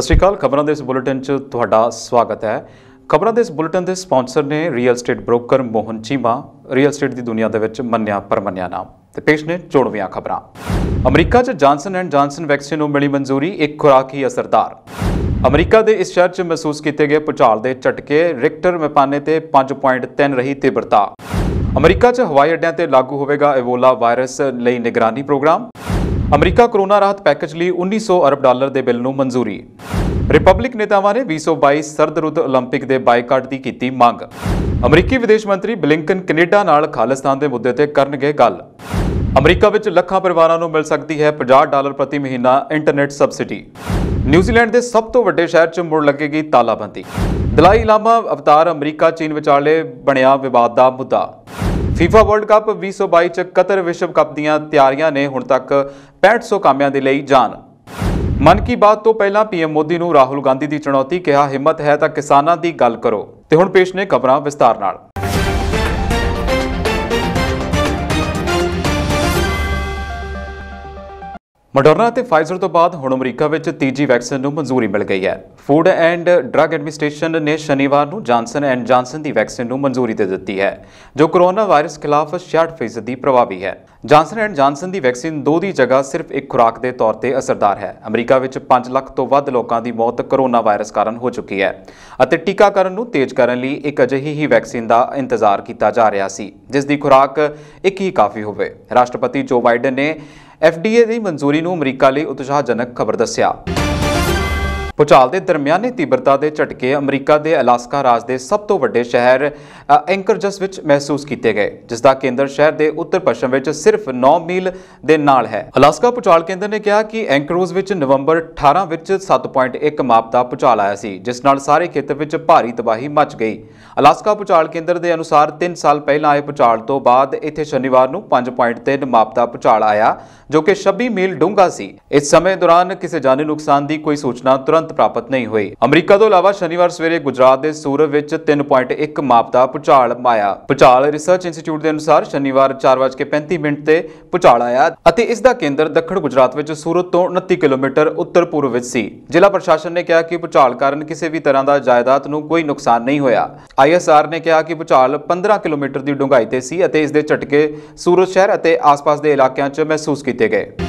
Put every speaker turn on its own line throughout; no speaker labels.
ਸਤਿ ਸ਼੍ਰੀ ਅਕਾਲ ਖਬਰਾਂ ਦੇ ਇਸ ਬੁਲੇਟਿਨ 'ਚ ਤੁਹਾਡਾ ਸਵਾਗਤ ਹੈ ਖਬਰਾਂ ਦੇ ਇਸ ਬੁਲੇਟਿਨ ਦੇ ਸਪਾਂਸਰ ਨੇ real estate broker Mohan Cheema real estate ਦੀ ਦੁਨੀਆ ਦੇ ਵਿੱਚ ਮੰਨਿਆ ਪਰਮੰਨਿਆ ਨਾਮ ਤੇ ਪੇਸ਼ ਨੇ ਚੋਣਵੀਆਂ ਖਬਰਾਂ ਅਮਰੀਕਾ 'ਚ ਜਾਨਸਨ ਐਂਡ ਜਾਨਸਨ ਵੈਕਸੀਨ ਨੂੰ ਮਿਲੀ ਮਨਜ਼ੂਰੀ ਇੱਕ ਖੁਰਾਕ ਹੀ ਅਸਰਦਾਰ ਅਮਰੀਕਾ ਦੇ ਇਸ ਸ਼ਹਿਰ 'ਚ ਮਹਿਸੂਸ ਕੀਤੇ ਗਏ ਭੁਚਾਲ ਦੇ ਝਟਕੇ ਰਿਕਟਰ ਮਪਾਨੇ ਤੇ 5.3 ਰਹੀ ਤੀਬਰਤਾ ਅਮਰੀਕਾ 'ਚ ਹਵਾਈ ਅੱਡਿਆਂ ਤੇ ਲਾਗੂ ਹੋਵੇਗਾ ਇਵੋਲਾ ਵਾਇਰਸ ਲਈ ਨਿਗਰਾਨੀ ਪ੍ਰੋਗਰਾਮ ਅਮਰੀਕਾ ਕਰੋਨਾ ਰਾਹਤ ਪੈਕੇਜ ਲਈ 1900 ਅਰਬ ਡਾਲਰ ਦੇ ਬਿੱਲ ਨੂੰ ਮਨਜ਼ੂਰੀ ਰਿਪਬਲਿਕ ਨੇਤਾਵਾਂ ਨੇ 2022 ਸਰਦ ਰੁੱਤ 올림픽 ਦੇ ਬਾਈਕਾਟ ਦੀ ਕੀਤੀ ਮੰਗ ਅਮਰੀਕੀ ਵਿਦੇਸ਼ ਮੰਤਰੀ ਬਲਿੰਕਨ ਕੈਨੇਡਾ ਨਾਲ ਖਾਲਿਸਤਾਨ ਦੇ ਮੁੱਦੇ ਤੇ ਕਰਨਗੇ ਗੱਲ ਅਮਰੀਕਾ ਵਿੱਚ ਲੱਖਾਂ ਪਰਿਵਾਰਾਂ ਨੂੰ ਮਿਲ ਸਕਦੀ ਹੈ 50 ਡਾਲਰ ਪ੍ਰਤੀ ਮਹੀਨਾ ਇੰਟਰਨੈਟ ਸਬਸਿਡੀ ਨਿਊਜ਼ੀਲੈਂਡ ਦੇ ਸਭ ਤੋਂ ਵੱਡੇ ਸ਼ਹਿਰ 'ਚ ਮੁੜ ਲੱਗੇਗੀ ਤਾਲਾਬੰਦੀ ਦਲਾਈ ਲਾਮਾ ਅਵਤਾਰ ਅਮਰੀਕਾ ਚੀਨ ਵਿਚਾਲੇ ਬਣਿਆ ਵਿਵਾਦ ਦਾ ਮੁੱਦਾ ਫੀਫਾ ਵਰਲਡ ਕੱਪ 2022 ਚ ਕਤਰ ਵਿਸ਼ਵ ਕੱਪ ਦੀਆਂ ਤਿਆਰੀਆਂ ਨੇ ਹੁਣ ਤੱਕ 6500 ਕਾਮਿਆਂ ਦੇ ਲਈ ਜਾਨ ਮਨ ਕੀ ਬਾਤ ਤੋਂ ਪਹਿਲਾਂ ਪੀਐਮ ਮੋਦੀ ਨੂੰ ਰਾਹੁਲ ਗਾਂਧੀ ਦੀ ਚੁਣੌਤੀ ਕਿਹਾ ਹਿੰਮਤ ਹੈ ਤਾਂ ਕਿਸਾਨਾਂ ਦੀ ਗੱਲ ਕਰੋ ਤੇ ਹੁਣ ਪੇਸ਼ ਨੇ ਖਬਰਾਂ ਵਿਸਤਾਰ ਨਾਲ ਮਡਰਨਾ ਤੇ ਫਾਈਜ਼ਰ ਤੋਂ ਬਾਅਦ ਹੁਣ ਅਮਰੀਕਾ ਵਿੱਚ ਤੀਜੀ ਵੈਕਸੀਨ ਨੂੰ ਮਨਜ਼ੂਰੀ ਮਿਲ ਗਈ ਹੈ ਫੂਡ ਐਂਡ ਡਰੱਗ ਐਡਮਿਨਿਸਟ੍ਰੇਸ਼ਨ ਨੇ ਸ਼ਨੀਵਾਰ ਨੂੰ ਜਾਨਸਨ ਐਂਡ ਜਾਨਸਨ ਦੀ ਵੈਕਸੀਨ ਨੂੰ ਮਨਜ਼ੂਰੀ ਦੇ ਦਿੱਤੀ ਹੈ ਜੋ ਕੋਰੋਨਾ ਵਾਇਰਸ ਖਿਲਾਫ 66% ਦੀ ਪ੍ਰਭਾਵੀ ਹੈ ਜਾਨਸਨ ਐਂਡ ਜਾਨਸਨ ਦੀ ਵੈਕਸੀਨ ਦੋ ਦੀ ਜਗ੍ਹਾ ਸਿਰਫ ਇੱਕ ਖੁਰਾਕ ਦੇ ਤੌਰ ਤੇ ਅਸਰਦਾਰ ਹੈ ਅਮਰੀਕਾ ਵਿੱਚ 5 ਲੱਖ ਤੋਂ ਵੱਧ ਲੋਕਾਂ ਦੀ ਮੌਤ ਕੋਰੋਨਾ ਵਾਇਰਸ ਕਾਰਨ ਹੋ ਚੁੱਕੀ ਹੈ ਅਤੇ ਟੀਕਾਕਰਨ ਨੂੰ ਤੇਜ਼ ਕਰਨ ਲਈ ਇੱਕ ਅਜਿਹੀ ਹੀ ਵੈਕਸੀਨ ਦਾ ਇੰਤਜ਼ਾਰ ਕੀਤਾ ਜਾ ਰਿਹਾ ਸੀ ਜਿਸ ਦੀ ਖੁਰਾਕ ਇੱਕ ਹੀ ਕਾਫੀ ਹੋਵੇ ਰਾਸ਼ਟਰਪਤੀ ਜੋ ਬਾਈਡਨ ਨੇ ਐਫਡੀਏ ਦੀ ਮਨਜ਼ੂਰੀ ਨੂੰ ਅਮਰੀਕਾ ਲਈ ਉਤਸ਼ਾਹਜਨਕ ਖਬਰ ਦੱਸਿਆ ਭੂਚਾਲ ਦੇ ਦਰਮਿਆਨੇ ਤੀਬਰਤਾ ਦੇ ਝਟਕੇ ਅਮਰੀਕਾ ਦੇ ਅਲਾਸਕਾ ਰਾਜ ਦੇ ਸਭ ਤੋਂ ਵੱਡੇ ਸ਼ਹਿਰ ਐਂਕਰਜਸ ਵਿੱਚ ਮਹਿਸੂਸ ਕੀਤੇ ਗਏ ਜਿਸ ਦਾ ਕੇਂਦਰ ਸ਼ਹਿਰ ਦੇ ਉੱਤਰ ਪੱਛਮ ਵਿੱਚ ਸਿਰਫ 9 ਮੀਲ ਦੇ ਨਾਲ ਹੈ ਅਲਾਸਕਾ ਭੂਚਾਲ ਕੇਂਦਰ ਨੇ ਕਿਹਾ ਕਿ ਐਂਕਰੋਜ ਵਿੱਚ ਨਵੰਬਰ 18 ਵਿੱਚ 7.1 ਮਾਪ ਦਾ ਭੂਚਾਲ ਆਇਆ ਸੀ ਜਿਸ ਨਾਲ ਸਾਰੇ ਖੇਤਰ ਵਿੱਚ ਭਾਰੀ ਤਬਾਹੀ ਮਚ ਗਈ ਅਲਾਸਕਾ ਭੂਚਾਲ ਕੇਂਦਰ ਦੇ ਅਨੁਸਾਰ 3 ਸਾਲ ਪਹਿਲਾਂ ਆਏ ਭੂਚਾਲ ਤੋਂ ਬਾਅਦ ਇੱਥੇ ਸ਼ਨੀਵਾਰ ਨੂੰ 5.3 ਮਾਪ ਦਾ ਭੂਚਾਲ ਆਇਆ ਜੋ ਕਿ 26 ਮੀਲ ਡੂੰਘਾ ਸੀ ਇਸ ਸਮੇਂ ਦੌਰਾਨ ਕਿਸੇ ਜਾਨੀ ਨੁਕਸਾਨ ਦੀ ਕੋਈ ਸੂਚਨਾ ਤੁਰੰਤ ਤੁਰੰਤ ਪ੍ਰਾਪਤ ਨਹੀਂ ਹੋਈ ਅਮਰੀਕਾ ਤੋਂ ਇਲਾਵਾ ਸ਼ਨੀਵਾਰ ਸਵੇਰੇ ਗੁਜਰਾਤ ਦੇ ਸੂਰਤ ਵਿੱਚ 3.1 ਮਾਪ ਦਾ ਭੁਚਾਲ ਆਇਆ ਭੁਚਾਲ ਰਿਸਰਚ ਇੰਸਟੀਚਿਊਟ ਦੇ ਅਨੁਸਾਰ ਸ਼ਨੀਵਾਰ 4:35 ਮਿੰਟ ਤੇ ਭੁਚਾਲ ਆਇਆ ਅਤੇ ਇਸ ਦਾ ਕੇਂਦਰ ਦੱਖਣ ਗੁਜਰਾਤ ਵਿੱਚ ਸੂਰਤ ਤੋਂ 29 ਕਿਲੋਮੀਟਰ ਉੱਤਰ ਪੂਰਬ ਵਿੱਚ ਸੀ ਜ਼ਿਲ੍ਹਾ ਪ੍ਰਸ਼ਾਸਨ ਨੇ ਕਿਹਾ ਕਿ ਭੁਚਾਲ ਕਾਰਨ ਕਿਸੇ ਵੀ ਤਰ੍ਹਾਂ ਦਾ ਜਾਇਦਾਦ ਨੂੰ ਕੋਈ ਨੁਕਸਾਨ ਨਹੀਂ ਹੋਇਆ ਆਈਐਸਆਰ ਨੇ ਕਿਹਾ ਕਿ ਭੁਚਾਲ 15 ਕਿਲੋਮੀਟਰ ਦੀ ਡੂੰਘਾਈ ਤੇ ਸੀ ਅਤੇ ਇਸ ਦੇ ਝਟਕੇ ਸੂਰਤ ਸ਼ਹਿਰ ਅਤੇ ਆਸ-ਪਾਸ ਦੇ ਇਲਾਕਿਆਂ 'ਚ ਮਹਿਸੂਸ ਕੀਤੇ ਗਏ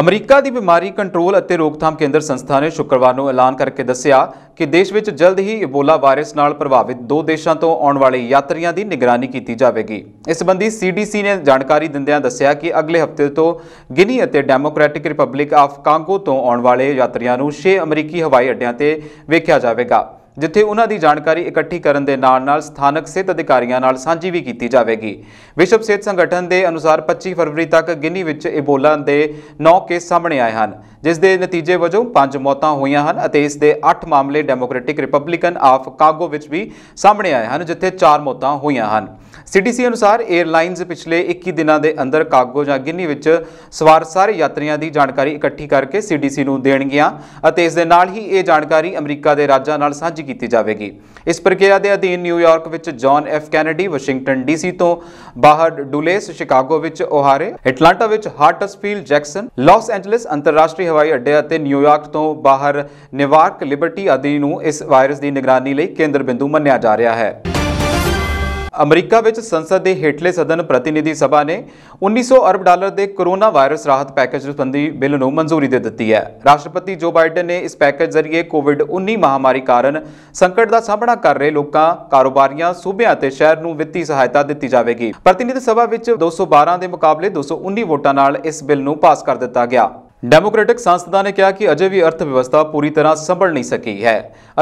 ਅਮਰੀਕਾ ਦੀ ਬਿਮਾਰੀ ਕੰਟਰੋਲ ਅਤੇ ਰੋਕਥਾਮ ਕੇਂਦਰ ਸੰਸਥਾ ਨੇ ਸ਼ੁੱਕਰਵਾਰ ਨੂੰ ਐਲਾਨ ਕਰਕੇ ਦੱਸਿਆ ਕਿ ਦੇਸ਼ ਵਿੱਚ ਜਲਦ ਹੀ ਇਬੋਲਾ ਵਾਇਰਸ ਨਾਲ ਪ੍ਰਭਾਵਿਤ ਦੋ ਦੇਸ਼ਾਂ ਤੋਂ ਆਉਣ ਵਾਲੇ ਯਾਤਰੀਆਂ ਦੀ ਨਿਗਰਾਨੀ ਕੀਤੀ ਜਾਵੇਗੀ ਇਸ ਸੰਬੰਧੀ ਸੀਡੀਸੀ ਨੇ ਜਾਣਕਾਰੀ ਦਿੰਦਿਆਂ ਦੱਸਿਆ ਕਿ ਅਗਲੇ ਹਫ਼ਤੇ ਤੋਂ ਗਿਨੀ ਅਤੇ ਡੈਮੋਕ੍ਰੈਟਿਕ ਰਿਪਬਲਿਕ ਆਫ ਕਾਂਗੋ ਤੋਂ ਆਉਣ ਵਾਲੇ ਯਾਤਰੀਆਂ ਨੂੰ 6 ਅਮਰੀਕੀ ਹਵਾਈ ਅੱਡਿਆਂ ਤੇ ਵੇਖਿਆ ਜਾਵੇਗਾ ਜਿੱਥੇ ਉਹਨਾਂ ਦੀ ਜਾਣਕਾਰੀ ਇਕੱਠੀ ਕਰਨ ਦੇ ਨਾਲ-ਨਾਲ ਸਥਾਨਕ ਸਿਹਤ ਅਧਿਕਾਰੀਆਂ ਨਾਲ ਸਾਂਝੀ ਵੀ ਕੀਤੀ ਜਾਵੇਗੀ ਵਿਸ਼ਵ ਸਿਹਤ ਸੰਗਠਨ ਦੇ ਅਨੁਸਾਰ 25 ਫਰਵਰੀ ਤੱਕ ਗਿਨੀ ਵਿੱਚ ਇਬੋਲਾ ਦੇ 9 ਕੇਸ ਸਾਹਮਣੇ ਆਏ ਹਨ ਜਿਸ ਦੇ ਨਤੀਜੇ ਵਜੋਂ 5 ਮੌਤਾਂ ਹੋਈਆਂ ਹਨ ਅਤੇ ਇਸ ਦੇ 8 ਮਾਮਲੇ ਡੈਮੋਕ੍ਰੈਟਿਕ ਰਿਪਬਲਿਕਨ ਆਫ ਕਾਗੋ ਵਿੱਚ ਵੀ ਸਾਹਮਣੇ ਆਏ ਹਨ ਜਿੱਥੇ 4 ਮੌਤਾਂ ਹੋਈਆਂ ਹਨ ਸੀਟੀਸੀ ਅਨੁਸਾਰ 에ਅਰਲਾਈਨਜ਼ ਪਿਛਲੇ 21 ਦਿਨਾਂ ਦੇ ਅੰਦਰ ਕਾਗੋ ਜਾਂ ਗਿੰਨੀ ਵਿੱਚ ਸਵਾਰ ਸਾਰੇ ਯਾਤਰੀਆਂ ਦੀ ਜਾਣਕਾਰੀ ਇਕੱਠੀ ਕਰਕੇ ਸੀਟੀਸੀ ਨੂੰ ਦੇਣਗੀਆਂ ਅਤੇ ਇਸ ਦੇ ਨਾਲ ਹੀ ਇਹ ਜਾਣਕਾਰੀ ਅਮਰੀਕਾ ਦੇ ਰਾਜਾਂ ਨਾਲ ਸਾਂਝੀ ਕੀਤੀ ਜਾਵੇਗੀ ਇਸ ਪ੍ਰਕਿਰਿਆ ਦੇ ਅਧੀਨ ਨਿਊਯਾਰਕ ਵਿੱਚ John F Kennedy Washington DC ਤੋਂ ਬਾਹਰ ਡੂਲੇਸ ਸ਼ਿਕਾਗੋ ਵਿੱਚ ਓਹਾਰੇ ਐਟਲਾਂਟਾ ਵਿੱਚ ਹਾਰਟਸਫੀਲਡ ਜੈਕਸਨ ਲਾਸ ਐਂਜਲਸ ਅੰਤਰਰਾਸ਼ਟਰੀ ਹਵਾਈ ਅੱਡੇ ਅਤੇ ਨਿਊਯਾਰਕ ਤੋਂ ਬਾਹਰ ਨਿਵਾਰਕ ਲਿਬਰਟੀ ਅਧੀਨ ਨੂੰ ਇਸ ਵਾਇਰਸ ਦੀ ਨਿਗਰਾਨੀ ਲਈ ਕੇਂਦਰ ਬਿੰਦੂ ਮੰਨਿਆ ਜਾ ਰਿਹਾ ਹੈ ਅਮਰੀਕਾ ਵਿੱਚ ਸੰਸਦ ਦੇ ਹੇਠਲੇ ਸਦਨ ਪ੍ਰਤੀਨਿਧੀ ਸਭਾ ਨੇ 1900 ਅਰਬ ਡਾਲਰ ਦੇ ਕੋਰੋਨਾ ਵਾਇਰਸ ਰਾਹਤ ਪੈਕੇਜ ਸੰਬੰਧੀ ਬਿੱਲ ਨੂੰ ਮਨਜ਼ੂਰੀ ਦੇ ਦਿੱਤੀ ਹੈ ਰਾਸ਼ਟਰਪਤੀ ਜੋ ਬਾਈਡਨ ਨੇ ਇਸ ਪੈਕੇਜ ਜ਼ਰੀਏ ਕੋਵਿਡ-19 ਮਹਾਮਾਰੀ ਕਾਰਨ ਸੰਕਟ ਦਾ ਸਾਹਮਣਾ ਕਰ ਰਹੇ ਲੋਕਾਂ, ਕਾਰੋਬਾਰੀਆਂ, ਸੂਬਿਆਂ ਅਤੇ ਸ਼ਹਿਰ ਨੂੰ ਵਿੱਤੀ ਸਹਾਇਤਾ ਦਿੱਤੀ ਜਾਵੇਗੀ ਪ੍ਰਤੀਨਿਧੀ ਸਭਾ ਵਿੱਚ 212 ਦੇ ਮੁਕਾਬਲੇ 219 ਵੋਟਾਂ ਨਾਲ ਇਸ ਬਿੱਲ ਨੂੰ ਪਾਸ ਕਰ ਦਿੱਤਾ ਗਿਆ ਡੈਮੋਕ੍ਰੈਟਿਕ ਸੰਸਦਾਂ ਨੇ ਕਿਹਾ ਕਿ ਅਜੇ ਵੀ ਅਰਥ ਵਿਵਸਥਾ ਪੂਰੀ ਤਰ੍ਹਾਂ ਸੰਭਲ ਨਹੀਂ ਸਕੀ ਹੈ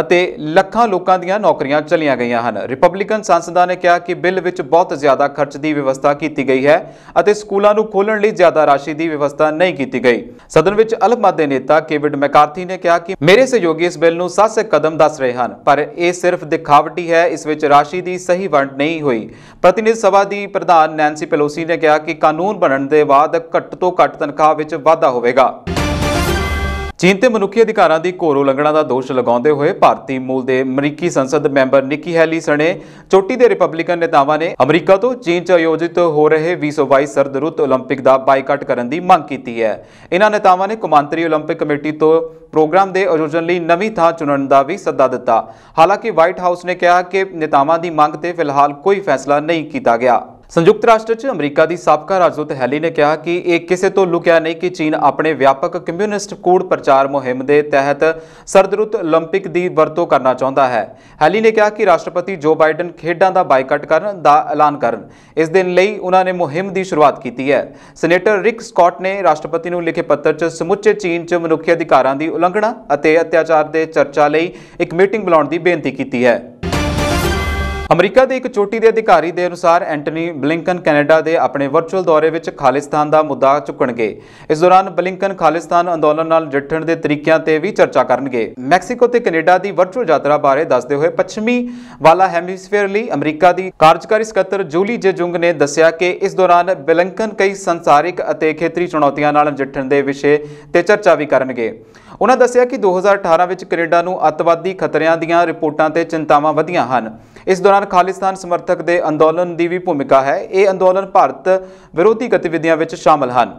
ਅਤੇ ਲੱਖਾਂ ਲੋਕਾਂ ਦੀਆਂ ਨੌਕਰੀਆਂ ਚਲੀਆਂ ਗਈਆਂ ਹਨ ਰਿਪਬਲਿਕਨ ਸੰਸਦਾਂ ਨੇ ਕਿਹਾ ਕਿ ਬਿੱਲ ਵਿੱਚ ਬਹੁਤ ਜ਼ਿਆਦਾ ਖਰਚ ਦੀ ਵਿਵਸਥਾ ਕੀਤੀ ਗਈ ਹੈ ਅਤੇ ਸਕੂਲਾਂ ਨੂੰ ਖੋਲਣ ਲਈ ਜ਼ਿਆਦਾ ਰਾਸ਼ੀ ਦੀ ਵਿਵਸਥਾ ਨਹੀਂ ਕੀਤੀ ਗਈ ਸਦਨ ਵਿੱਚ ਅਲਪਮਤ ਦੇ ਨੇਤਾ ਕੇਵਿਡ ਮੈਕਾਰਥੀ ਨੇ ਕਿਹਾ ਕਿ ਮੇਰੇ ਸਹਿਯੋਗੀ ਇਸ ਬਿੱਲ ਨੂੰ ਸਾਹਸਿਕ ਕਦਮ ਦੱਸ ਰਹੇ ਹਨ ਪਰ ਇਹ ਸਿਰਫ ਦਿਖਾਵਟੀ ਹੈ ਇਸ ਵਿੱਚ ਰਾਸ਼ੀ ਦੀ ਸਹੀ ਵੰਡ ਨਹੀਂ ਹੋਈ ਪ੍ਰਤੀਨਿਧ ਸਭਾ ਦੀ ਪ੍ਰਧਾਨ ਨੈਂਸੀ ਪੈਲੋਸੀ ਨੇ ਕਿਹਾ ਕਿ ਕਾਨੂੰਨ ਬਣਨ ਦੇ ਬਾਅਦ ਘੱਟ ਤੋਂ ਘੱਟ ਤਨਖਾਹ ਵਿੱਚ ਵਾਧਾ ਹੋਵੇਗਾ ਚੀਨ ਤੇ ਮਨੁੱਖੀ ਅਧਿਕਾਰਾਂ ਦੀ ਘੋਰ ਉਲੰਘਣਾ ਦਾ ਦੋਸ਼ ਲਗਾਉਂਦੇ ਹੋਏ ਭਾਰਤੀ ਮੂਲ ਦੇ ਅਮਰੀਕੀ ਸੰਸਦ ਮੈਂਬਰ ਨਿੱਕੀ ਹੈਲੀ ਸਣੇ ਚੋਟੀ ਦੇ ਰਿਪਬਲਿਕਨ ਨੇਤਾਵਾਂ ਨੇ ਅਮਰੀਕਾ ਤੋਂ ਚੀਨ 'ਚ ਆਯੋਜਿਤ ਹੋ ਰਹੇ 2022 ਸਰਦ ਰੁੱਤ 올림픽 ਦਾ ਬਾਈਕਾਟ ਕਰਨ ਦੀ ਮੰਗ ਕੀਤੀ ਹੈ ਇਹਨਾਂ ਨੇਤਾਵਾਂ ਨੇ ਕਮਾਂਤਰੀ 올림픽 ਕਮੇਟੀ ਤੋਂ ਪ੍ਰੋਗਰਾਮ ਦੇ ਆਯੋਜਨ ਲਈ ਨਵੀਂ ਥਾਂ ਚੁਣਨ ਦਾ ਵੀ ਸੱਦਾ ਦਿੱਤਾ ਹਾਲਾਂਕਿ ਵਾਈਟ ਹਾਊਸ ਨੇ ਕਿਹਾ ਕਿ ਨੇਤਾਵਾਂ ਦੀ ਮੰਗ ਤੇ ਫਿਲਹਾਲ ਕੋਈ ਫੈਸਲਾ ਨਹੀਂ ਕੀਤਾ ਗਿਆ ਸੰਯੁਕਤ ਰਾਸ਼ਟਰ 'ਚ ਅਮਰੀਕਾ ਦੀ ਸਾਬਕਾ ਰਾਜਦੂਤ ਹੈਲੀ ਨੇ ਕਿਹਾ ਕਿ ਇਹ ਕਿਸੇ ਤੋਂ ਲੁਕਿਆ ਨਹੀਂ ਕਿ ਚੀਨ ਆਪਣੇ ਵਿਆਪਕ ਕਮਿਊਨਿਸਟ ਕੂੜ ਪ੍ਰਚਾਰ ਮੁਹਿੰਮ ਦੇ ਤਹਿਤ ਸਰਦਰੁੱਤ 올림픽 ਦੀ ਵਰਤੋਂ ਕਰਨਾ ਚਾਹੁੰਦਾ ਹੈ ਹੈਲੀ ਨੇ ਕਿਹਾ ਕਿ ਰਾਸ਼ਟਰਪਤੀ ਜੋ ਬਾਈਡਨ ਖੇਡਾਂ ਦਾ ਬਾਈਕਾਟ ਕਰਨ ਦਾ ਐਲਾਨ ਕਰਨ ਇਸ ਦਿਨ ਲਈ ਉਹਨਾਂ ਨੇ ਮੁਹਿੰਮ ਦੀ ਸ਼ੁਰੂਆਤ ਕੀਤੀ ਹੈ ਸੈਨੇਟਰ ਰਿਕ ਸਕਾਟ ਨੇ ਰਾਸ਼ਟਰਪਤੀ ਨੂੰ ਲਿਖੇ ਪੱਤਰ 'ਚ ਸਮੁੱਚੇ ਚੀਨ 'ਚ ਮਨੁੱਖੀ ਅਧਿਕਾਰਾਂ ਦੀ ਉਲੰਘਣਾ ਅਤੇ ਅਤਿਆਚਾਰ ਦੇ ਚਰਚਾ ਲਈ ਇੱਕ ਮੀਟਿੰਗ ਬੁਲਾਉਣ ਦੀ ਬੇਨਤੀ ਕੀਤੀ ਹੈ ਅਮਰੀਕਾ ਦੇ ਇੱਕ ਚੋਟੀ ਦੇ ਅਧਿਕਾਰੀ ਦੇ ਅਨੁਸਾਰ ਐਂਟਨੀ ਬਲਿੰਕਨ ਕੈਨੇਡਾ ਦੇ ਆਪਣੇ ਵਰਚੁਅਲ ਦੌਰੇ ਵਿੱਚ ਖਾਲਿਸਤਾਨ ਦਾ ਮੁੱਦਾ ਚੁੱਕਣਗੇ ਇਸ ਦੌਰਾਨ ਬਲਿੰਕਨ ਖਾਲਿਸਤਾਨ ਅੰਦੋਲਨ ਨਾਲ ਜੁੜਣ ਦੇ ਤਰੀਕਿਆਂ ਤੇ ਵੀ ਚਰਚਾ ਕਰਨਗੇ ਮੈਕਸੀਕੋ ਤੇ ਕੈਨੇਡਾ ਦੀ ਵਰਚੁਅਲ ਯਾਤਰਾ ਬਾਰੇ ਦੱਸਦੇ ਹੋਏ ਪੱਛਮੀ ਵਾਲਾ ਹੈਮਿਸਫੀਅਰ ਲਈ ਅਮਰੀਕਾ ਦੀ ਕਾਰਜਕਾਰੀ ਸਕੱਤਰ ਜੂਲੀ ਜੇਜੁੰਗ ਨੇ ਦੱਸਿਆ ਕਿ ਇਸ ਦੌਰਾਨ ਬਲਿੰਕਨ ਕਈ ਸੰਸਾਰਿਕ ਅਤੇ ਖੇਤਰੀ ਚੁਣੌਤੀਆਂ ਨਾਲ ਜੁੜਣ ਦੇ ਵਿਸ਼ੇ ਤੇ ਚਰਚਾ ਵੀ ਕਰਨਗੇ ਉਹਨਾਂ ਦੱਸਿਆ ਕਿ 2018 ਵਿੱਚ ਕੈਨੇਡਾ ਨੂੰ ਅਤਵਾਦੀ ਖਤਰਿਆਂ ਦੀਆਂ ਰਿਪੋਰਟਾਂ ਤੇ ਚਿੰਤਾਵਾਂ ਵਧੀਆਂ ਹਨ ਇਸ ਦੌਰਾਨ ਦੌਰਾਨ ਖਾਲਿਸਤਾਨ ਸਮਰਥਕ ਦੇ ਅੰਦੋਲਨ ਦੀ ਵੀ ਭੂਮਿਕਾ ਹੈ ਇਹ ਅੰਦੋਲਨ ਭਾਰਤ ਵਿਰੋਧੀ ਗਤੀਵਿਧੀਆਂ ਵਿੱਚ ਸ਼ਾਮਲ ਹਨ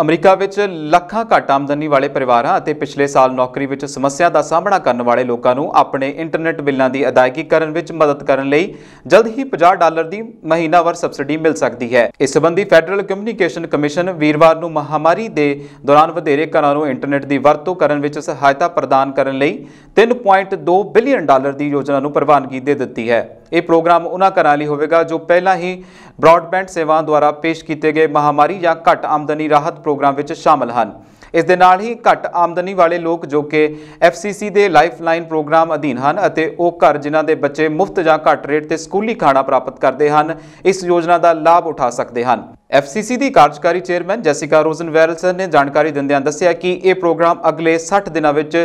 ਅਮਰੀਕਾ ਵਿੱਚ ਲੱਖਾਂ ਘੱਟ ਆਮਦਨੀ ਵਾਲੇ ਪਰਿਵਾਰਾਂ ਅਤੇ ਪਿਛਲੇ ਸਾਲ ਨੌਕਰੀ ਵਿੱਚ ਸਮੱਸਿਆ ਦਾ ਸਾਹਮਣਾ ਕਰਨ ਵਾਲੇ ਲੋਕਾਂ ਨੂੰ ਆਪਣੇ ਇੰਟਰਨੈਟ ਬਿੱਲਾਂ ਦੀ ਅਦਾਇਗੀ ਕਰਨ ਵਿੱਚ ਮਦਦ ਕਰਨ ਲਈ ਜਲਦ ਹੀ 50 ਡਾਲਰ ਦੀ ਮਹੀਨਾਵਾਰ ਸਬਸਿਡੀ ਮਿਲ ਸਕਦੀ ਹੈ ਇਸ ਸੰਬੰਧੀ ਫੈਡਰਲ ਕਮਿਊਨੀਕੇਸ਼ਨ ਕਮਿਸ਼ਨ ਵੀਰਵਾਰ ਨੂੰ ਮਹਾਮਾਰੀ ਦੇ ਦੌਰਾਨ ਵਧੇਰੇ ਘਰਾਂ ਨੂੰ ਇੰਟਰਨੈਟ ਦੀ ਵਰਤੋਂ ਕਰਨ ਵਿੱਚ ਸਹਾਇਤਾ ਪ੍ਰਦਾਨ ਕਰਨ ਲਈ 3.2 ਬਿਲੀਅਨ ਡਾਲਰ ਦੀ ਯੋਜਨਾ ਨੂੰ ਪ੍ਰਵਾਨਗੀ ਦੇ ਦਿੱਤੀ ਹੈ ਇਹ ਪ੍ਰੋਗਰਾਮ ਉਹਨਾਂ ਘਰਾਂ ਲਈ ਹੋਵੇਗਾ ਜੋ ਪਹਿਲਾਂ ਹੀ ਬ੍ਰਾਡਬੈਂਡ ਸੇਵਾਵਾਂ ਦੁਆਰਾ ਪੇਸ਼ ਕੀਤੇ ਗਏ ਮਹਾਮਾਰੀ ਜਾਂ ਘੱਟ ਆਮਦਨੀ ਰਾਹਤ ਪ੍ਰੋਗਰਾਮ ਵਿੱਚ ਸ਼ਾਮਲ ਹਨ ਇਸ ਦੇ ਨਾਲ ਹੀ ਘੱਟ ਆਮਦਨੀ ਵਾਲੇ ਲੋਕ ਜੋ ਕਿ ਐਫਸੀਸੀ ਦੇ ਲਾਈਫਲਾਈਨ ਪ੍ਰੋਗਰਾਮ ਅਧੀਨ ਹਨ ਅਤੇ ਉਹ ਘਰ ਜਿਨ੍ਹਾਂ ਦੇ ਬੱਚੇ ਮੁਫਤ ਜਾਂ ਘੱਟ ਰੇਟ ਤੇ ਸਕੂਲੀ ਖਾਣਾ ਪ੍ਰਾਪਤ ਕਰਦੇ ਹਨ ਇਸ ਯੋਜਨਾ ਦਾ ਲਾਭ ਉਠਾ ਸਕਦੇ ਹਨ ਐਫਸੀਸੀ ਦੀ ਕਾਰਜਕਾਰੀ ਚੇਅਰਮੈਨ ਜੈਸਿਕਾ ਵੈਰਲਸਨ ਨੇ ਜਾਣਕਾਰੀ ਦਿੰਦਿਆਂ ਦੱਸਿਆ ਕਿ ਇਹ ਪ੍ਰੋਗਰਾਮ ਅਗਲੇ 60 ਦਿਨਾਂ ਵਿੱਚ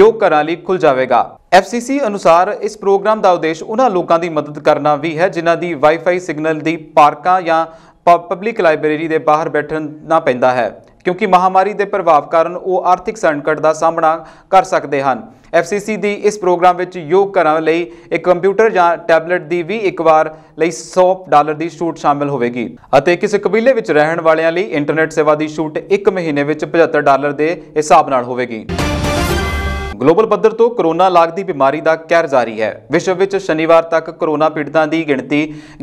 ਯੋਗ ਘਰਾਂ ਲਈ ਖੁੱਲ ਜਾਵੇਗਾ ਐਫਸੀਸੀ ਅਨੁਸਾਰ ਇਸ ਪ੍ਰੋਗਰਾਮ ਦਾ ਉਦੇਸ਼ ਉਹਨਾਂ ਲੋਕਾਂ ਦੀ ਮਦਦ ਕਰਨਾ ਵੀ ਹੈ ਜਿਨ੍ਹਾਂ ਦੀ ਵਾਈਫਾਈ ਸਿਗਨਲ ਦੀ ਪਾਰਕਾਂ ਜਾਂ ਪਬਲਿਕ ਲਾਇਬ੍ਰੇਰੀ ਦੇ ਬਾਹਰ ਬੈਠਣਾ ਪੈਂਦਾ ਹੈ ਕਿਉਂਕਿ ਮਹਾਮਾਰੀ ਦੇ ਪ੍ਰਭਾਵ ਕਾਰਨ ਉਹ ਆਰਥਿਕ ਸੰਕਟ ਦਾ ਸਾਹਮਣਾ ਕਰ ਸਕਦੇ ਹਨ FCC ਦੀ ਇਸ ਪ੍ਰੋਗਰਾਮ ਵਿੱਚ ਯੋਗ ਕਰਨ ਲਈ ਇੱਕ ਕੰਪਿਊਟਰ ਜਾਂ ਟੈਬਲੇਟ ਦੀ ਵੀ ਇੱਕ ਵਾਰ ਲਈ 100 ਡਾਲਰ ਦੀ ਛੂਟ ਸ਼ਾਮਿਲ ਹੋਵੇਗੀ ਅਤੇ ਕਿਸੇ ਕਬੀਲੇ ਵਿੱਚ ਰਹਿਣ ਵਾਲਿਆਂ ਲਈ ਇੰਟਰਨੈਟ ਸੇਵਾ ਦੀ ਛੂਟ 1 ਮਹੀਨੇ ਵਿੱਚ 75 ਡਾਲਰ ਦੇ ਹਿਸਾਬ ਨਾਲ ਹੋਵੇਗੀ ਗਲੋਬਲ ਪੱਧਰ ਤੋਂ ਕਰੋਨਾ ਲਾਗ ਦੀ ਬਿਮਾਰੀ ਦਾ ਕਹਿਰ ਜਾਰੀ ਹੈ ਵਿਸ਼ਵ ਵਿੱਚ ਸ਼ਨੀਵਾਰ ਤੱਕ ਕਰੋਨਾ ਪੀੜਤਾਂ ਦੀ ਗਿਣਤੀ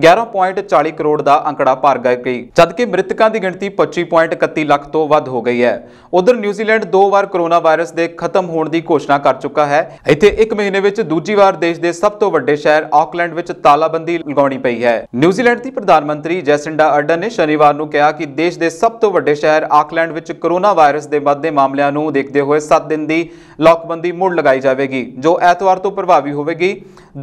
11.40 ਕਰੋੜ ਦਾ ਅੰਕੜਾ ਪਾਰ ਗਈ ਜਦਕਿ ਮ੍ਰਿਤਕਾਂ ਦੀ ਗਿਣਤੀ 25.31 ਲੱਖ ਤੋਂ ਵੱਧ ਹੋ ਗਈ ਹੈ ਉਧਰ ਨਿਊਜ਼ੀਲੈਂਡ ਦੋ ਵਾਰ ਕਰੋਨਾ ਵਾਇਰਸ ਦੇ ਖਤਮ ਹੋਣ ਦੀ ਘੋਸ਼ਣਾ ਕਰ ਚੁੱਕਾ ਹੈ ਇੱਥੇ 1 ਮਹੀਨੇ ਵਿੱਚ ਦੂਜੀ ਵਾਰ ਦੇਸ਼ ਦੇ ਸਭ ਤੋਂ ਵੱਡੇ ਸ਼ਹਿਰ ਆਕਲੈਂਡ ਵਿੱਚ ਤਾਲਾਬੰਦੀ ਲਗਾਉਣੀ ਪਈ ਹੈ ਨਿਊਜ਼ੀਲੈਂਡ ਦੀ ਪ੍ਰਧਾਨ ਮੰਤਰੀ ਜੈਸਿੰਡਾ ਅਰਡਨ ਨੇ ਸ਼ਨੀਵਾਰ ਨੂੰ ਕਿਹਾ ਕਿ ਦੇਸ਼ ਦੇ ਸਭ ਤੋਂ ਵੱਡੇ ਸ਼ਹਿਰ ਆਕਲੈਂਡ ਵਿੱਚ ਕਰੋਨਾ ਵਾਇਰਸ ਦੇ ਵੱਧਦੇ ਮਾਮਲਿਆਂ ਨੂੰ ਦੇਖਦੇ ਹੋਏ 7 ਦਿਨ ਦੀ ਲੌਕਬੰਦੀ ਪਾਬੰਦੀ ਮੁੜ ਲਗਾਈ ਜਾਵੇਗੀ ਜੋ ਐਤਵਾਰ ਤੋਂ ਪ੍ਰਭਾਵੀ ਹੋਵੇਗੀ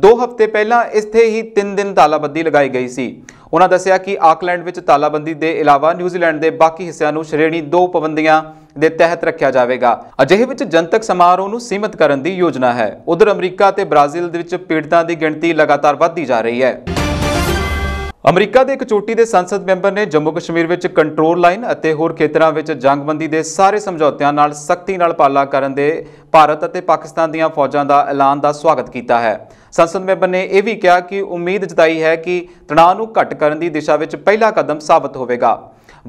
2 ਹਫ਼ਤੇ ਪਹਿਲਾਂ ਇਸਥੇ ਹੀ 3 ਦਿਨ ਤਾਲਾਬੰਦੀ ਲਗਾਈ ਗਈ ਸੀ ਉਹਨਾਂ ਦੱਸਿਆ ਕਿ ਆਕਲੈਂਡ ਵਿੱਚ ਤਾਲਾਬੰਦੀ ਦੇ ਇਲਾਵਾ ਨਿਊਜ਼ੀਲੈਂਡ ਦੇ ਬਾਕੀ ਹਿੱਸਿਆਂ ਨੂੰ ਸ਼੍ਰੇਣੀ 2 ਪਾਬੰਦੀਆਂ ਦੇ ਤਹਿਤ ਰੱਖਿਆ ਜਾਵੇਗਾ ਅਜਿਹੇ ਵਿੱਚ ਜਨਤਕ ਸਮਾਰੋਹ ਨੂੰ ਸੀਮਿਤ ਕਰਨ ਦੀ ਯੋਜਨਾ ਹੈ ਉਧਰ ਅਮਰੀਕਾ ਤੇ ਬ੍ਰਾਜ਼ੀਲ ਦੇ ਵਿੱਚ ਪੀੜਤਾਂ ਦੀ ਗਿਣਤੀ ਲਗਾਤਾਰ ਵਧਦੀ ਜਾ ਰਹੀ ਹੈ ਅਮਰੀਕਾ ਦੇ ਇੱਕ ਚੋਟੀ ਦੇ ਸੰਸਦ ਮੈਂਬਰ ਨੇ ਜੰਮੂ ਕਸ਼ਮੀਰ ਵਿੱਚ ਕੰਟਰੋਲ ਲਾਈਨ ਅਤੇ ਹੋਰ ਖੇਤਰਾਂ ਵਿੱਚ ਜੰਗਬੰਦੀ ਦੇ ਸਾਰੇ ਸਮਝੌਤਿਆਂ ਨਾਲ ਸਖਤੀ ਨਾਲ ਪਾਲਣਾ ਕਰਨ ਦੇ ਭਾਰਤ ਅਤੇ ਪਾਕਿਸਤਾਨ ਦੀਆਂ ਫੌਜਾਂ ਦਾ ਐਲਾਨ ਦਾ ਸਵਾਗਤ ਕੀਤਾ ਹੈ ਸੰਸਦ ਮੈਂਬਰ ਨੇ ਇਹ ਵੀ ਕਿਹਾ ਕਿ ਉਮੀਦ ਜਤਾਈ ਹੈ ਕਿ ਤਣਾਅ ਨੂੰ ਘਟ ਕਰਨ ਦੀ ਦਿਸ਼ਾ ਵਿੱਚ ਪਹਿਲਾ ਕਦਮ ਸਾਬਤ ਹੋਵੇਗਾ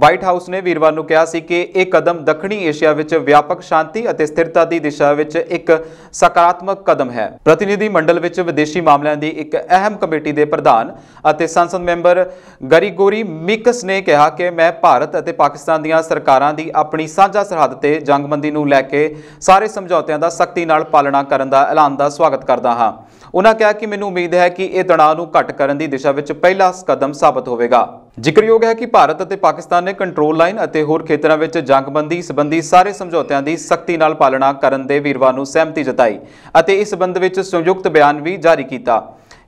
ਵਾਈਟ ਹਾਊਸ ਨੇ ਵੀਰਵਾਰ ਨੂੰ ਕਿਹਾ ਸੀ ਕਿ ਇਹ ਕਦਮ ਦੱਖਣੀ ਏਸ਼ੀਆ ਵਿੱਚ ਵਿਆਪਕ ਸ਼ਾਂਤੀ ਅਤੇ ਸਥਿਰਤਾ ਦੀ ਦਿਸ਼ਾ ਵਿੱਚ ਇੱਕ ਸਕਾਰਾਤਮਕ ਕਦਮ ਹੈ ਪ੍ਰਤੀਨਿਧੀ ਮੰਡਲ ਵਿੱਚ ਵਿਦੇਸ਼ੀ ਮਾਮਲਿਆਂ ਦੀ ਇੱਕ ਅਹਿਮ ਕਮੇਟੀ ਦੇ ਪ੍ਰਧਾਨ ਅਤੇ ਸੰਸਦ ਮੈਂਬਰ ਗਰੀਗੋਰੀ ਮਿਕਸ ਨੇ ਕਿਹਾ ਕਿ ਮੈਂ ਭਾਰਤ ਅਤੇ ਪਾਕਿਸਤਾਨ ਦੀਆਂ ਸਰਕਾਰਾਂ ਦੀ ਆਪਣੀ ਸਾਂਝਾ ਸਰਹੱਦ ਤੇ ਜੰਗਬੰਦੀ ਨੂੰ ਲੈ ਕੇ ਸਾਰੇ ਸਮਝੌਤਿਆਂ ਦਾ ਸਖਤੀ ਨਾਲ ਪਾਲਣਾ ਕਰਨ ਦਾ ਐਲਾਨ ਦਾ ਸਵਾਗਤ ਕਰਦਾ ਹਾਂ ਉਹਨਾਂ ਕਿਹਾ ਕਿ ਮੈਨੂੰ ਉਮੀਦ ਹੈ ਕਿ ਇਹ ਤਣਾਅ ਨੂੰ ਘਟ ਕਰਨ ਦੀ ਦਿਸ਼ਾ ਵਿੱਚ ਪਹਿਲਾ ਕਦਮ ਸਾਬਤ ਹੋਵੇਗਾ ਜ਼ਿਕਰਯੋਗ ਹੈ ਕਿ ਭਾਰਤ ਅਤੇ ਪਾਕਿਸਤਾਨ ਨੇ ਕੰਟਰੋਲ ਲਾਈਨ ਅਤੇ ਹੋਰ ਖੇਤਰਾਂ ਵਿੱਚ ਜੰਗਬੰਦੀ ਸੰਬੰਧੀ ਸਾਰੇ ਸਮਝੌਤਿਆਂ ਦੀ ਸਖਤੀ ਨਾਲ ਪਾਲਣਾ ਕਰਨ ਦੇ ਵੀਰਵਾਰ ਨੂੰ ਸਹਿਮਤੀ ਜਤਾਈ ਅਤੇ ਇਸ ਸੰਬੰਧ ਵਿੱਚ ਸੰਯੁਕਤ ਬਿਆਨ ਵੀ ਜਾਰੀ ਕੀਤਾ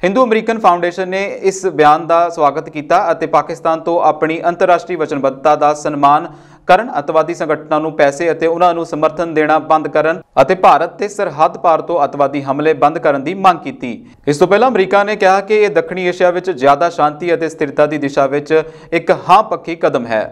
ਹਿੰਦੂ ਅਮਰੀਕਨ ਫਾਊਂਡੇਸ਼ਨ ਨੇ ਇਸ ਬਿਆਨ ਦਾ ਸਵਾਗਤ ਕੀਤਾ ਅਤੇ ਪਾਕਿਸਤਾਨ ਤੋਂ ਆਪਣੀ ਅੰਤਰਰਾਸ਼ਟਰੀ ਵਚਨਬੱਧਤਾ ਦਾ ਸਨਮਾਨ ਕਰਨ ਅਤਵਾਦੀ ਸੰਗਠਨਾਂ ਨੂੰ ਪੈਸੇ ਅਤੇ ਉਹਨਾਂ ਨੂੰ ਸਮਰਥਨ ਦੇਣਾ ਬੰਦ ਕਰਨ ਅਤੇ ਭਾਰਤ ਤੇ ਸਰਹੱਦ ਪਾਰ ਤੋਂ ਅਤਵਾਦੀ ਹਮਲੇ ਬੰਦ ਕਰਨ ਦੀ ਮੰਗ ਕੀਤੀ ਇਸ ਤੋਂ ਪਹਿਲਾਂ ਅਮਰੀਕਾ ਨੇ ਕਿਹਾ ਕਿ ਇਹ ਦੱਖਣੀ ਏਸ਼ੀਆ ਵਿੱਚ ਜ਼ਿਆਦਾ ਸ਼ਾਂਤੀ ਅਤੇ ਸਥਿਰਤਾ ਦੀ ਦਿਸ਼ਾ ਵਿੱਚ ਇੱਕ ਹਾਂ ਪੱਕੀ ਕਦਮ ਹੈ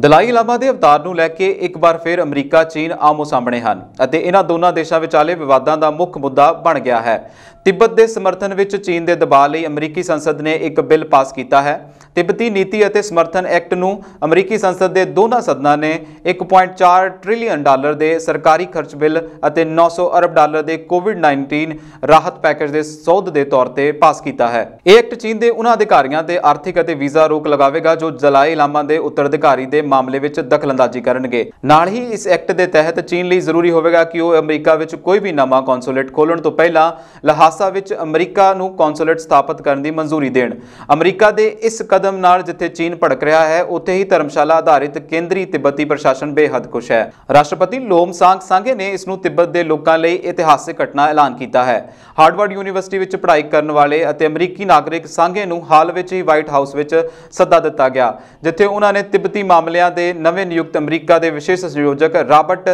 ਦਲਾਈ ਲਾਮਾ ਦੇ ਅਵਤਾਰ ਨੂੰ ਲੈ ਕੇ ਇੱਕ ਵਾਰ ਫਿਰ ਅਮਰੀਕਾ ਚੀਨ ਆਮੋ ਸਾਹਮਣੇ ਹਨ ਅਤੇ ਇਹਨਾਂ ਦੋਨਾਂ ਦੇਸ਼ਾਂ ਵਿਚਾਲੇ ਵਿਵਾਦਾਂ ਦਾ ਮੁੱਖ ਮੁੱਦਾ ਬਣ ਗਿਆ ਹੈ ਤਿੱਬਤ ਦੇ ਸਮਰਥਨ ਵਿੱਚ ਚੀਨ ਦੇ ਦਬਾਅ ਲਈ ਅਮਰੀਕੀ ਸੰਸਦ ਨੇ ਇੱਕ ਬਿੱਲ ਪਾਸ ਕੀਤਾ ਹੈ ਤਿੱਬਤੀ ਨੀਤੀ ਅਤੇ ਸਮਰਥਨ ਐਕਟ ਨੂੰ ਅਮਰੀਕੀ ਸੰਸਦ ਦੇ ਦੋਨਾਂ ਸਦਨਾਂ ਨੇ 1.4 ਟ੍ਰਿਲੀਅਨ ਡਾਲਰ ਦੇ ਸਰਕਾਰੀ ਖਰਚ ਬਿੱਲ ਅਤੇ 900 ਅਰਬ ਡਾਲਰ ਦੇ ਕੋਵਿਡ-19 ਰਾਹਤ ਪੈਕੇਜ ਦੇ ਸੌਦ ਦੇ ਤੌਰ ਤੇ ਪਾਸ ਕੀਤਾ ਹੈ ਇਹ ਐਕਟ ਚੀਨ ਦੇ ਉਹਨਾਂ ਅਧਿਕਾਰੀਆਂ ਤੇ ਆਰਥਿਕ ਅਤੇ ਵੀਜ਼ਾ ਰੋਕ ਲਗਾਵੇਗਾ ਜੋ ਜਲਾਈ ਲਾਮਾ ਦੇ ਉੱਤਰਾਧਿਕਾਰੀ ਦੇ ਮਾਮਲੇ ਵਿੱਚ ਦਖਲਅੰਦਾਜ਼ੀ ਕਰਨਗੇ ਨਾਲ ਹੀ ਇਸ ਐਕਟ ਦੇ ਤਹਿਤ ਚੀਨ ਲਈ ਜ਼ਰੂਰੀ ਹੋਵੇਗਾ ਕਿ ਉਹ ਅਮਰੀਕਾ ਵਿੱਚ ਕੋਈ ਵੀ ਨਵਾਂ ਕੌਂਸੂਲੇਟ ਖੋਲਣ ਤੋਂ ਪਹਿਲਾਂ ਲਾਹਾਸਾ ਵਿੱਚ ਅਮਰੀਕਾ ਨੂੰ ਕੌਂਸੂਲੇਟ ਸਥਾਪਿਤ ਕਰਨ ਦੀ ਮਨਜ਼ੂਰੀ ਦੇਣ ਅਮਰੀਕਾ ਦੇ ਇਸ ਕਦਮ ਕਦਮ ਨਾਲ ਜਿੱਥੇ ਚੀਨ ਭੜਕ ਰਿਹਾ ਹੈ ਉੱਥੇ ਹੀ ਧਰਮਸ਼ਾਲਾ ਆਧਾਰਿਤ ਕੇਂਦਰੀ ਤਿੱਬਤੀ ਪ੍ਰਸ਼ਾਸਨ ਬੇਹੱਦ ਖੁਸ਼ ਹੈ ਰਾਸ਼ਟਰਪਤੀ ਲੋਮ ਸਾਂਗ ਸੰਗੇ ਨੇ ਇਸ ਨੂੰ ਤਿੱਬਤ ਦੇ ਲੋਕਾਂ ਲਈ ਇਤਿਹਾਸਿਕ ਘਟਨਾ ਐਲਾਨ ਕੀਤਾ ਹੈ ਹਾਰਵਰਡ ਯੂਨੀਵਰਸਿਟੀ ਵਿੱਚ ਪੜ੍ਹਾਈ ਕਰਨ ਵਾਲੇ ਅਤੇ ਅਮਰੀਕੀ ਨਾਗਰਿਕ ਸੰਗੇ ਨੂੰ ਹਾਲ ਵਿੱਚ ਹੀ ਵਾਈਟ ਹਾਊਸ ਵਿੱਚ ਸੱਦਾ ਦਿੱਤਾ ਗਿਆ ਜਿੱਥੇ ਉਹਨਾਂ ਨੇ ਤਿੱਬਤੀ ਮਾਮਲਿਆਂ ਦੇ ਨਵੇਂ ਨਿਯੁਕਤ ਅਮਰੀਕਾ ਦੇ ਵਿਸ਼ੇਸ਼ ਸੰਯੋਜਕ ਰਾਬਰਟ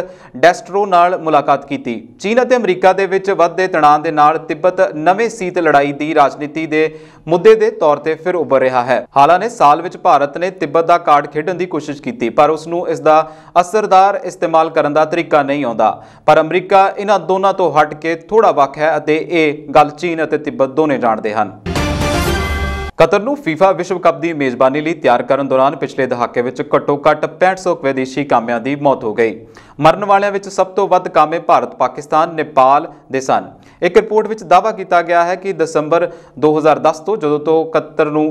ਡੈਸਟਰੋ ਨਾਲ ਮੁਲਾਕਾਤ ਕੀਤੀ ਚੀਨ ਅਤੇ ਅਮਰੀਕਾ ਦੇ ਵਿੱਚ ਵੱਧਦੇ ਤਣਾਅ ਦੇ ਨਾਲ ਤਿੱਬਤ ਨਵੇਂ ਸੀਤ ਲੜਾਈ ਦੀ ਰਾਜਨੀਤੀ ਦੇ ਮੁੱਦੇ ਦੇ ਤੌਰ ਤੇ ਫਿਰ ਉੱਭਰ ਰਿਹਾ ਹੈ ਹਾਲਾਂਕਿ ਸਾਲ ਵਿੱਚ ਭਾਰਤ ਨੇ ਤਿੱਬਤ ਦਾ ਕਾਰਡ ਖੇਡਣ ਦੀ ਕੋਸ਼ਿਸ਼ ਕੀਤੀ ਪਰ ਉਸ ਨੂੰ ਇਸ ਦਾ ਅਸਰਦਾਰ ਇਸਤੇਮਾਲ ਕਰਨ ਦਾ ਤਰੀਕਾ ਨਹੀਂ ਆਉਂਦਾ ਪਰ ਅਮਰੀਕਾ ਇਹਨਾਂ ਦੋਨਾਂ ਤੋਂ ਹਟ ਕੇ ਥੋੜਾ ਵੱਖ ਹੈ ਅਤੇ ਇਹ ਗੱਲ ਚੀਨ ਅਤੇ ਤਿੱਬਤ ਦੋਨੇ ਜਾਣਦੇ ਹਨ ਕਤਰ ਨੂੰ FIFA ਵਿਸ਼ਵ ਕੱਪ ਦੀ ਮੇਜ਼ਬਾਨੀ ਲਈ ਤਿਆਰ ਕਰਨ ਦੌਰਾਨ ਪਿਛਲੇ ਦਹਾਕੇ ਵਿੱਚ ਘੱਟੋ-ਘੱਟ 6500 ਵਿਦੇਸ਼ੀ ਕਾਮਿਆਂ ਦੀ ਮੌਤ ਹੋ ਗਈ ਮਰਨ ਵਾਲਿਆਂ ਵਿੱਚ ਸਭ ਤੋਂ ਵੱਧ ਕਾਮੇ ਭਾਰਤ ਪਾਕਿਸਤਾਨ ਨੇਪਾਲ ਦੇ ਸਨ ਇੱਕ ਰਿਪੋਰਟ ਵਿੱਚ ਦਾਵਾ ਕੀਤਾ ਗਿਆ ਹੈ ਕਿ ਦਸੰਬਰ 2010 ਤੋਂ ਜਦੋਂ ਤੋਂ ਕਤਰ ਨੂੰ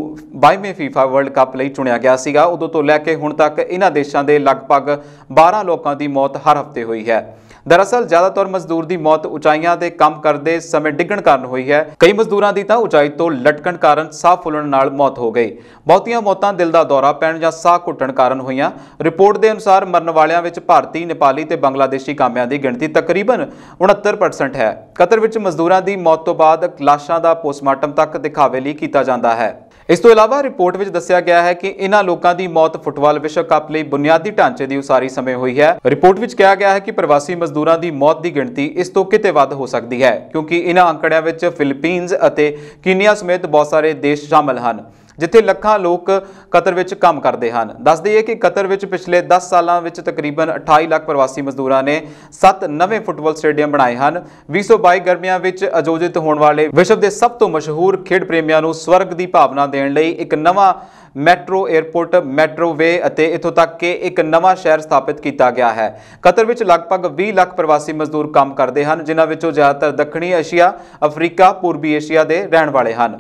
22ਵੇਂ FIFA ਵਰਲਡ ਕੱਪ ਲਈ ਚੁਣਿਆ ਗਿਆ ਸੀਗਾ ਉਦੋਂ ਤੋਂ ਲੈ ਕੇ ਹੁਣ ਤੱਕ ਇਹਨਾਂ ਦੇਸ਼ਾਂ ਦੇ ਲਗਭਗ 12 ਲੋਕਾਂ ਦੀ ਮੌਤ ਹਰ ਹਫ਼ਤੇ ਹੋਈ ਹੈ ਦਰਅਸਲ ਜ਼ਿਆਦਾਤਰ ਮਜ਼ਦੂਰ ਦੀ ਮੌਤ ਉਚਾਈਆਂ ਤੇ ਕੰਮ ਕਰਦੇ ਸਮੇਂ ਡਿੱਗਣ ਕਾਰਨ ਹੋਈ ਹੈ ਕਈ ਮਜ਼ਦੂਰਾਂ ਦੀ ਤਾਂ ਉਚਾਈ ਤੋਂ ਲਟਕਣ ਕਾਰਨ ਸਾਹ ਫੁੱਲਣ ਨਾਲ ਮੌਤ ਹੋ ਗਈ ਬਹੁਤੀਆਂ ਮੌਤਾਂ ਦਿਲ ਦਾ ਦੌਰਾ ਪੈਣ ਜਾਂ ਸਾਹ ਘੁੱਟਣ ਕਾਰਨ ਹੋਈਆਂ ਰਿਪੋਰਟ ਦੇ ਅਨੁਸਾਰ ਮਰਨ ਵਾਲਿਆਂ ਵਿੱਚ ਭਾਰਤੀ ਨੇਪਾਲੀ ਤੇ ਬੰਗਲਾਦੇਸ਼ੀ ਕਾਮਿਆਂ ਦੀ ਗਿਣਤੀ ਤਕਰੀਬਨ 69% ਹੈ ਕਤਰ ਵਿੱਚ ਮਜ਼ਦੂਰਾਂ ਦੀ ਮੌਤ ਤੋਂ ਬਾਅਦ ਲਾਸ਼ਾਂ ਦਾ ਪੋਸਟਮਾਰਟਮ ਤੱਕ ਦਿਖਾਵੇ ਲਈ ਕੀਤਾ ਜਾਂਦਾ ਹੈ ਇਸ ਤੋਂ ਇਲਾਵਾ ਰਿਪੋਰਟ ਵਿੱਚ ਦੱਸਿਆ ਗਿਆ ਹੈ ਕਿ ਇਹਨਾਂ ਲੋਕਾਂ ਦੀ ਮੌਤ ਫੁੱਟਬਾਲ ਵਿਸ਼ਵ ਕੱਪ ਲਈ ਬੁਨਿਆਦੀ ਢਾਂਚੇ ਦੀ ਉਸਾਰੀ ਸਮੇਂ ਹੋਈ ਹੈ ਰਿਪੋਰਟ ਵਿੱਚ ਕਿਹਾ ਗਿਆ ਹੈ ਕਿ ਪ੍ਰਵਾਸੀ ਮਜ਼ਦੂਰਾਂ ਦੀ ਮੌਤ ਦੀ ਗਿਣਤੀ ਇਸ ਤੋਂ ਕਿਤੇ ਵੱਧ ਹੋ ਸਕਦੀ ਹੈ ਕਿਉਂਕਿ ਇਹਨਾਂ ਅੰਕੜਿਆਂ ਵਿੱਚ ਫਿਲੀਪੀਨਜ਼ ਅਤੇ ਕੀਨੀਆ ਸਮੇਤ ਬਹੁਤ ਸਾਰੇ ਦੇਸ਼ ਸ਼ਾਮਲ ਹਨ ਜਿੱਥੇ ਲੱਖਾਂ ਲੋਕ ਕਤਰ ਵਿੱਚ ਕੰਮ ਕਰਦੇ ਹਨ ਦੱਸ ਦਈਏ ਕਿ ਕਤਰ ਵਿੱਚ ਪਿਛਲੇ 10 ਸਾਲਾਂ ਵਿੱਚ ਤਕਰੀਬਨ 28 ਲੱਖ ਪ੍ਰਵਾਸੀ ਮਜ਼ਦੂਰਾਂ ਨੇ 7 ਨਵੇਂ ਫੁੱਟਬਾਲ ਸਟੇਡੀਅਮ ਬਣਾਏ ਹਨ 2022 ਗਰਮੀਆਂ ਵਿੱਚ ਆਯੋਜਿਤ ਹੋਣ ਵਾਲੇ ਵਿਸ਼ਵ ਦੇ ਸਭ ਤੋਂ ਮਸ਼ਹੂਰ ਖੇਡ ਪ੍ਰੇਮੀਆਂ ਨੂੰ ਸਵਰਗ ਦੀ ਭਾਵਨਾ ਦੇਣ ਲਈ ਇੱਕ ਨਵਾਂ ਮੈਟਰੋ 에어ਪੋਰਟ ਮੈਟਰੋ ਵੇ ਅਤੇ ਇਥੋਂ ਤੱਕ ਕਿ ਇੱਕ ਨਵਾਂ ਸ਼ਹਿਰ ਸਥਾਪਿਤ ਕੀਤਾ ਗਿਆ ਹੈ ਕਤਰ ਵਿੱਚ ਲਗਭਗ 20 ਲੱਖ ਪ੍ਰਵਾਸੀ ਮਜ਼ਦੂਰ ਕੰਮ ਕਰਦੇ ਹਨ ਜਿਨ੍ਹਾਂ ਵਿੱਚੋਂ ਜ਼ਿਆਦਾਤਰ ਦੱਖਣੀ ਏਸ਼ੀਆ ਅਫਰੀਕਾ ਪੂਰਬੀ ਏਸ਼ੀਆ ਦੇ ਰਹਿਣ ਵਾਲੇ ਹਨ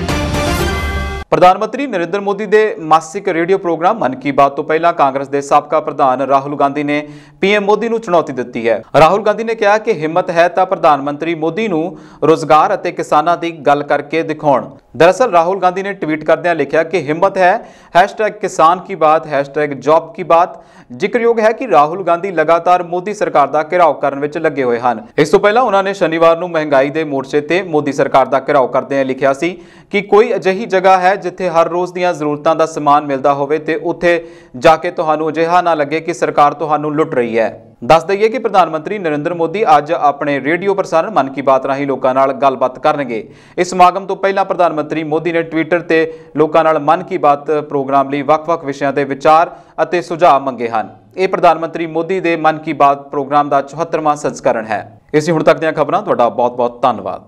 ਪ੍ਰਧਾਨ ਮੰਤਰੀ ਨਰਿੰਦਰ ਮੋਦੀ ਦੇ ਮਾਸਿਕ ਰੇਡੀਓ ਪ੍ਰੋਗਰਾਮ ਮਨ ਕੀ ਬਾਤ ਤੋਂ ਪਹਿਲਾਂ ਕਾਂਗਰਸ ਦੇ ਸਾਬਕਾ ਪ੍ਰਧਾਨ ਰਾਹੁਲ ਗਾਂਧੀ ਨੇ ਪੀਐਮ ਮੋਦੀ ਨੂੰ ਚੁਣੌਤੀ ਦਿੱਤੀ ਹੈ ਰਾਹੁਲ ਗਾਂਧੀ ਨੇ ਕਿਹਾ ਕਿ ਹਿੰਮਤ ਹੈ ਤਾਂ ਪ੍ਰਧਾਨ ਮੰਤਰੀ ਮੋਦੀ ਨੂੰ ਰੋਜ਼ਗਾਰ ਅਤੇ ਕਿਸਾਨਾਂ ਦੀ ਗੱਲ ਕਰਕੇ ਦਿਖਾਉਣ ਦਰਅਸਲ ਰਾਹੁਲ ਗਾਂਧੀ ਨੇ ਟਵੀਟ ਕਰਦਿਆਂ ਲਿਖਿਆ ਕਿ ਹਿੰਮਤ ਹੈ है हैशटैग किसान की बात ਬਾਤ ਜ਼ਿਕਰਯੋਗ ਹੈ ਕਿ ਰਾਹੁਲ ਗਾਂਧੀ ਲਗਾਤਾਰ ਮੋਦੀ ਸਰਕਾਰ ਦਾ ਘਿਰਾਓ ਕਰਨ ਵਿੱਚ ਲੱਗੇ ਹੋਏ ਹਨ ਇਸ ਤੋਂ ਪਹਿਲਾਂ ਉਹਨਾਂ ਨੇ ਸ਼ਨੀਵਾਰ ਨੂੰ ਮਹਿੰਗਾਈ ਦੇ ਮੋਰਚੇ ਤੇ ਮੋਦੀ ਸਰਕਾਰ ਦਾ ਘਿਰਾਓ ਕਰਦੇ ਲਿਖਿਆ ਸੀ ਕਿ ਕੋਈ ਅਜਿਹੀ ਜਗ੍ਹਾ ਹੈ ਜਿੱਥੇ ਹਰ ਰੋਜ਼ ਦੀਆਂ ਜ਼ਰੂਰਤਾਂ ਦਾ ਸਮਾਨ ਮਿਲਦਾ ਹੋਵੇ ਤੇ ਉੱਥੇ ਜਾ ਕੇ ਤੁਹਾਨੂੰ ਅਜਿਹਾ ਨਾ ਲੱਗੇ ਕਿ ਸਰਕਾਰ ਤੁਹਾਨੂੰ ਲੁੱਟ ਰਹੀ ਹੈ ਦੱਸ ਦਈਏ ਕਿ ਪ੍ਰਧਾਨ ਮੰਤਰੀ ਨਰਿੰਦਰ ਮੋਦੀ ਅੱਜ ਆਪਣੇ ਰੇਡੀਓ ਪ੍ਰਸਾਰਣ ਮਨ ਕੀ ਬਾਤ ਰਾਹੀਂ ਲੋਕਾਂ ਨਾਲ ਗੱਲਬਾਤ ਕਰਨਗੇ ਇਸ ਸਮਾਗਮ ਤੋਂ ਪਹਿਲਾਂ ਪ੍ਰਧਾਨ ਮੰਤਰੀ ਮੋਦੀ ਨੇ ਟਵਿੱਟਰ ਤੇ ਲੋਕਾਂ ਨਾਲ ਮਨ ਕੀ ਬਾਤ ਪ੍ਰੋਗਰਾਮ ਲਈ ਵੱਖ-ਵੱਖ ਵਿਸ਼ਿਆਂ ਤੇ ਵਿਚਾਰ ਅਤੇ ਸੁਝਾਅ ਮੰਗੇ ਹਨ ਇਹ ਪ੍ਰਧਾਨ ਮੰਤਰੀ ਮੋਦੀ ਦੇ ਮਨ ਕੀ ਬਾਤ ਪ੍ਰੋਗਰਾਮ ਦਾ 74ਵਾਂ ਸੰਸਕਰਣ ਹੈ ਇਸੇ ਹੁਣ ਤੱਕ ਦੀਆਂ ਖਬਰਾਂ ਤੁਹਾਡਾ ਬਹੁਤ-ਬਹੁਤ ਧੰਨਵਾਦ